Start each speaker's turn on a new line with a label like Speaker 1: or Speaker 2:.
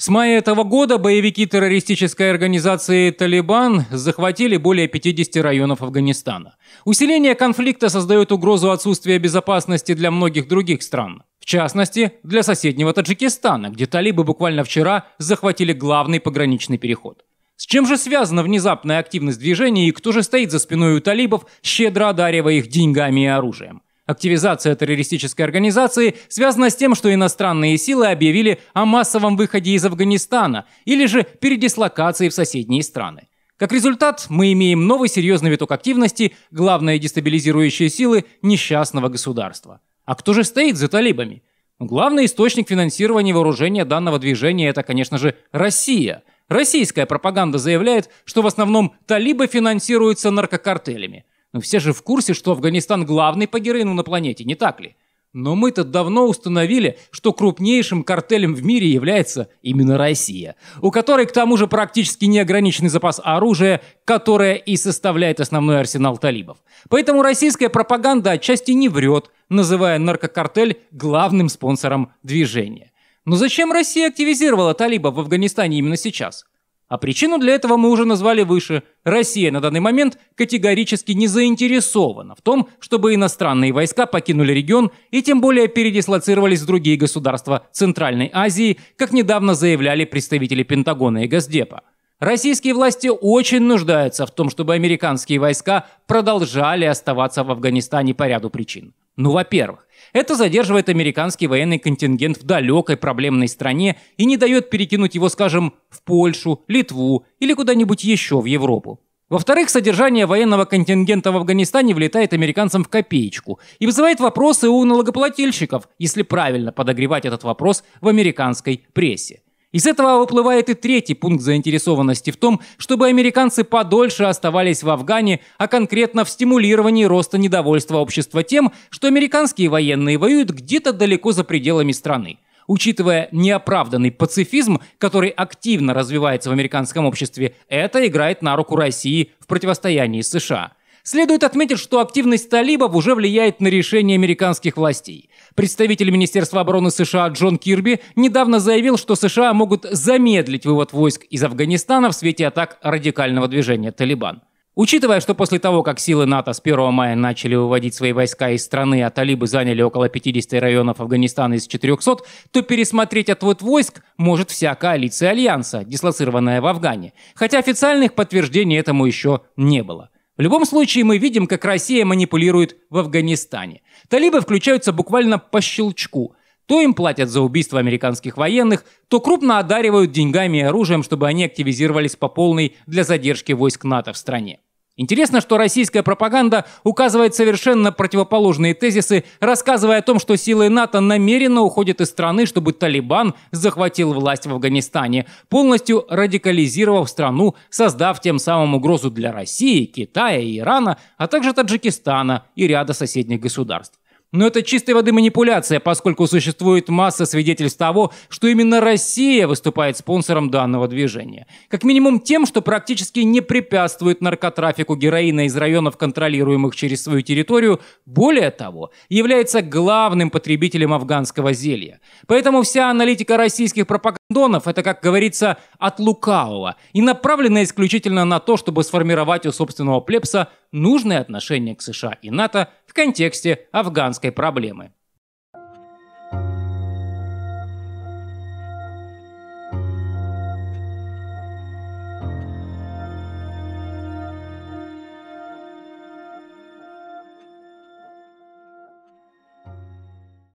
Speaker 1: С мая этого года боевики террористической организации «Талибан» захватили более 50 районов Афганистана. Усиление конфликта создает угрозу отсутствия безопасности для многих других стран. В частности, для соседнего Таджикистана, где талибы буквально вчера захватили главный пограничный переход. С чем же связана внезапная активность движения и кто же стоит за спиной у талибов, щедро одаривая их деньгами и оружием? Активизация террористической организации связана с тем, что иностранные силы объявили о массовом выходе из Афганистана или же передислокации в соседние страны. Как результат, мы имеем новый серьезный виток активности, главные дестабилизирующие силы несчастного государства. А кто же стоит за талибами? Ну, главный источник финансирования вооружения данного движения – это, конечно же, Россия. Российская пропаганда заявляет, что в основном талибы финансируются наркокартелями. Ну все же в курсе, что Афганистан главный по героину на планете, не так ли? Но мы-то давно установили, что крупнейшим картелем в мире является именно Россия, у которой к тому же практически неограниченный запас оружия, которое и составляет основной арсенал талибов. Поэтому российская пропаганда отчасти не врет, называя наркокартель главным спонсором движения. Но зачем Россия активизировала талибов в Афганистане именно сейчас? А причину для этого мы уже назвали выше. Россия на данный момент категорически не заинтересована в том, чтобы иностранные войска покинули регион и тем более передислоцировались в другие государства Центральной Азии, как недавно заявляли представители Пентагона и Госдепа. Российские власти очень нуждаются в том, чтобы американские войска продолжали оставаться в Афганистане по ряду причин. Ну, во-первых, это задерживает американский военный контингент в далекой проблемной стране и не дает перекинуть его, скажем, в Польшу, Литву или куда-нибудь еще в Европу. Во-вторых, содержание военного контингента в Афганистане влетает американцам в копеечку и вызывает вопросы у налогоплательщиков, если правильно подогревать этот вопрос в американской прессе. Из этого выплывает и третий пункт заинтересованности в том, чтобы американцы подольше оставались в Афгане, а конкретно в стимулировании роста недовольства общества тем, что американские военные воюют где-то далеко за пределами страны. Учитывая неоправданный пацифизм, который активно развивается в американском обществе, это играет на руку России в противостоянии с США. Следует отметить, что активность талибов уже влияет на решение американских властей. Представитель Министерства обороны США Джон Кирби недавно заявил, что США могут замедлить вывод войск из Афганистана в свете атак радикального движения «Талибан». Учитывая, что после того, как силы НАТО с 1 мая начали выводить свои войска из страны, а талибы заняли около 50 районов Афганистана из 400, то пересмотреть отвод войск может вся коалиция Альянса, дислоцированная в Афгане. Хотя официальных подтверждений этому еще не было. В любом случае мы видим, как Россия манипулирует в Афганистане. Талибы включаются буквально по щелчку. То им платят за убийство американских военных, то крупно одаривают деньгами и оружием, чтобы они активизировались по полной для задержки войск НАТО в стране. Интересно, что российская пропаганда указывает совершенно противоположные тезисы, рассказывая о том, что силы НАТО намеренно уходят из страны, чтобы Талибан захватил власть в Афганистане, полностью радикализировав страну, создав тем самым угрозу для России, Китая, и Ирана, а также Таджикистана и ряда соседних государств. Но это чистой воды манипуляция, поскольку существует масса свидетельств того, что именно Россия выступает спонсором данного движения. Как минимум тем, что практически не препятствует наркотрафику героина из районов, контролируемых через свою территорию, более того, является главным потребителем афганского зелья. Поэтому вся аналитика российских пропагандонов – это, как говорится, от лукавого и направлена исключительно на то, чтобы сформировать у собственного плебса нужное отношение к США и НАТО в контексте афганской проблемы.